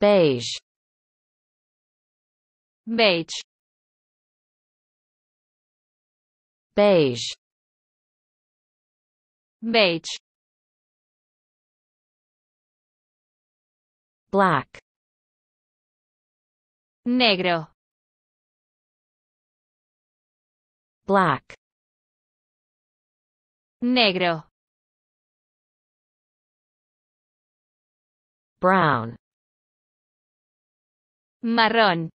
beige beige beige beige black negro black negro brown marrón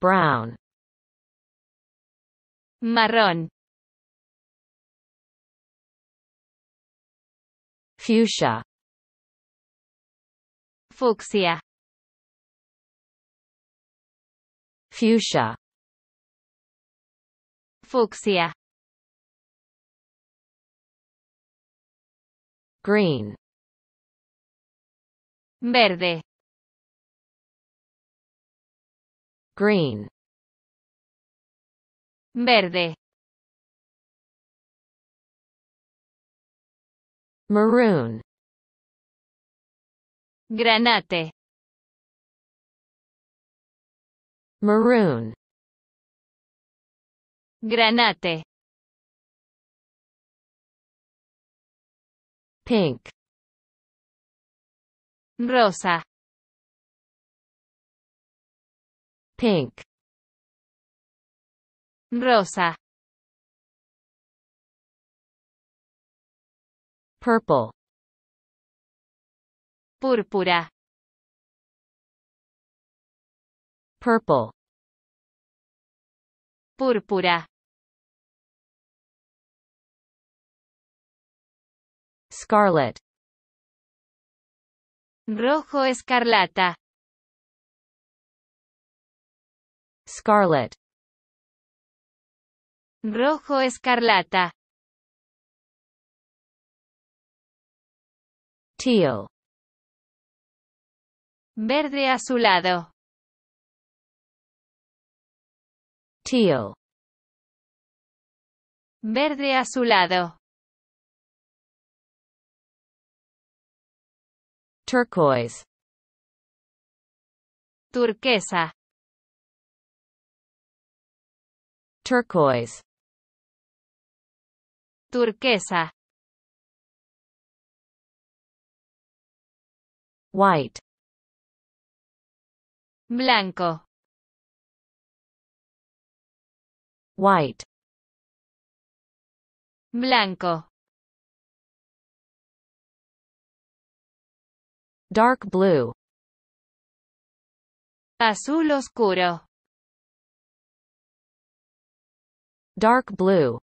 brown marrón fuchsia fucsia fuchsia fucsia green Verde. Green. Verde. Maroon. Granate. Maroon. Granate. Pink rosa pink rosa purple púrpura purple púrpura scarlet Rojo escarlata. Scarlet. Rojo escarlata. Teal. Verde azulado. Teal. Verde azulado. turquoise turquesa turquoise turquesa white blanco white blanco dark blue. Azul oscuro. Dark blue.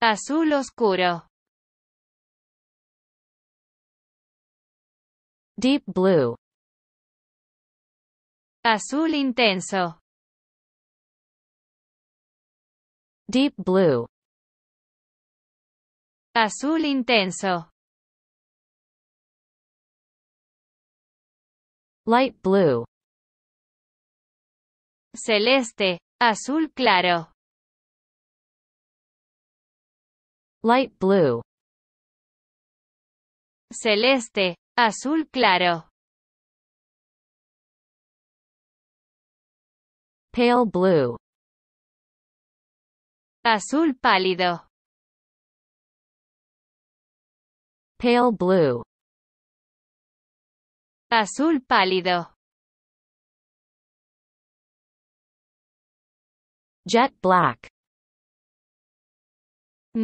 Azul oscuro. Deep blue. Azul intenso. Deep blue. Azul intenso. light blue celeste, azul claro light blue celeste, azul claro pale blue azul pálido pale blue azul pálido. Jet black.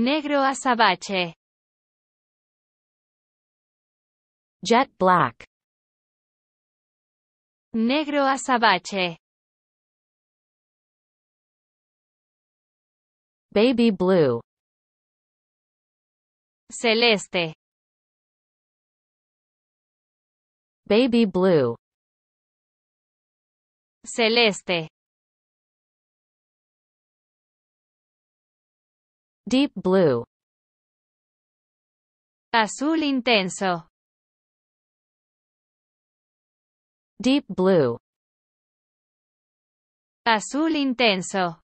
Negro azabache. Jet black. Negro azabache. Baby blue. Celeste. Baby blue. Celeste. Deep blue. Azul intenso. Deep blue. Azul intenso.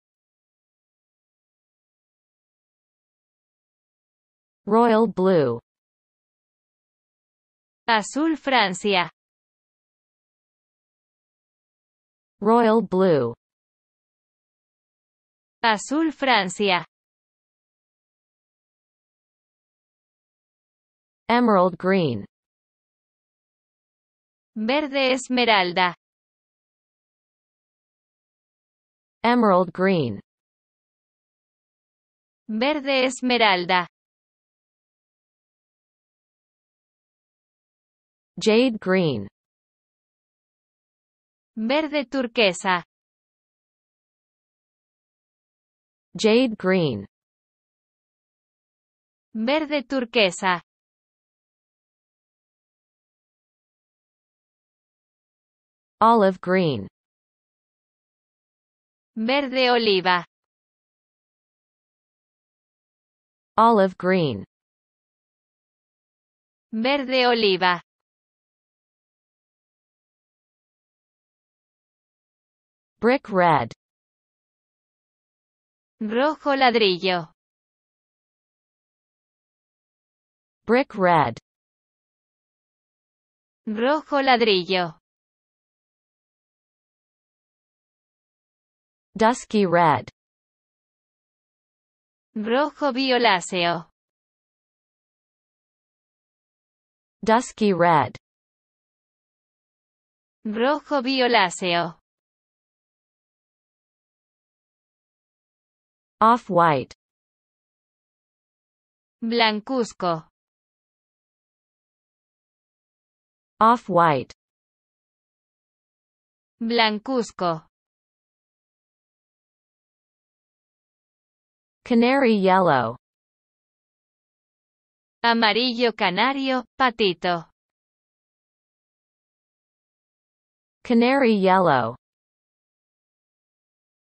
Royal blue. Azul Francia. Royal Blue. Azul Francia. Emerald Green. Verde Esmeralda. Emerald Green. Verde Esmeralda. Jade green. Verde turquesa. Jade green. Verde turquesa. Olive green. Verde oliva. Olive green. Verde oliva. Brick red. Rojo ladrillo. Brick red. Rojo ladrillo. Dusky red. Rojo violáceo. Dusky red. Rojo violáceo. Off-white. Blancuzco. Off-white. Blancuzco. Canary yellow. Amarillo canario, patito. Canary yellow.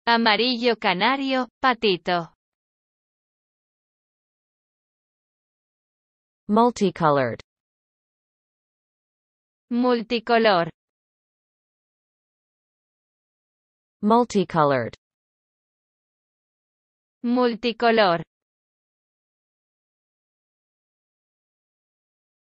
Amarillo canario, patito. Multicolored. Multicolor. Multicolored. Multicolor.